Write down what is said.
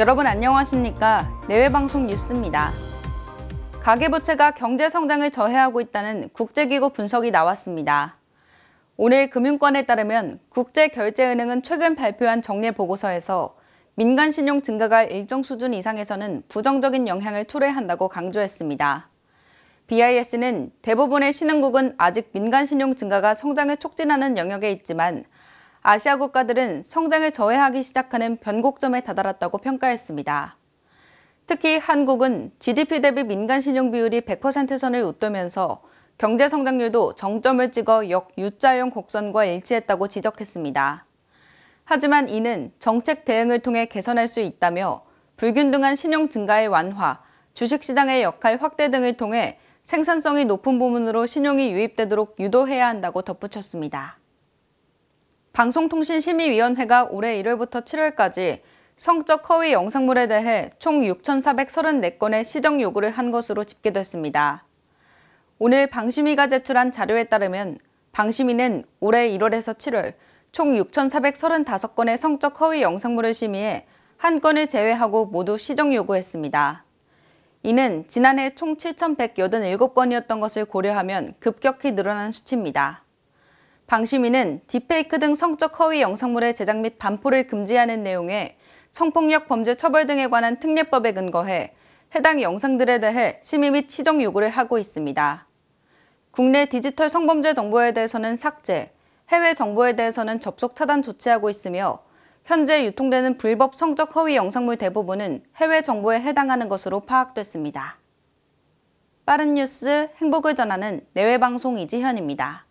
여러분 안녕하십니까 내외방송 뉴스입니다. 가계부채가 경제성장을 저해하고 있다는 국제기구 분석이 나왔습니다. 오늘 금융권에 따르면 국제결제은행은 최근 발표한 정례보고서에서 민간 신용 증가가 일정 수준 이상에서는 부정적인 영향을 초래한다고 강조했습니다. BIS는 대부분의 신흥국은 아직 민간 신용 증가가 성장을 촉진하는 영역에 있지만 아시아 국가들은 성장을 저해하기 시작하는 변곡점에 다다랐다고 평가했습니다. 특히 한국은 GDP 대비 민간 신용 비율이 100%선을 웃돌면서 경제 성장률도 정점을 찍어 역 U자형 곡선과 일치했다고 지적했습니다. 하지만 이는 정책 대응을 통해 개선할 수 있다며 불균등한 신용 증가의 완화, 주식시장의 역할 확대 등을 통해 생산성이 높은 부문으로 신용이 유입되도록 유도해야 한다고 덧붙였습니다. 방송통신심의위원회가 올해 1월부터 7월까지 성적 허위 영상물에 대해 총 6,434건의 시정 요구를 한 것으로 집계됐습니다. 오늘 방심위가 제출한 자료에 따르면 방심위는 올해 1월에서 7월 총 6,435건의 성적 허위 영상물을 심의해 한 건을 제외하고 모두 시정 요구했습니다. 이는 지난해 총 7,187건이었던 것을 고려하면 급격히 늘어난 수치입니다. 방심위는 딥페이크 등 성적 허위 영상물의 제작 및 반포를 금지하는 내용의 성폭력 범죄 처벌 등에 관한 특례법에 근거해 해당 영상들에 대해 심의 및 시정 요구를 하고 있습니다. 국내 디지털 성범죄 정보에 대해서는 삭제, 해외 정보에 대해서는 접속 차단 조치하고 있으며 현재 유통되는 불법 성적 허위 영상물 대부분은 해외 정보에 해당하는 것으로 파악됐습니다. 빠른 뉴스 행복을 전하는 내외방송 이지현입니다.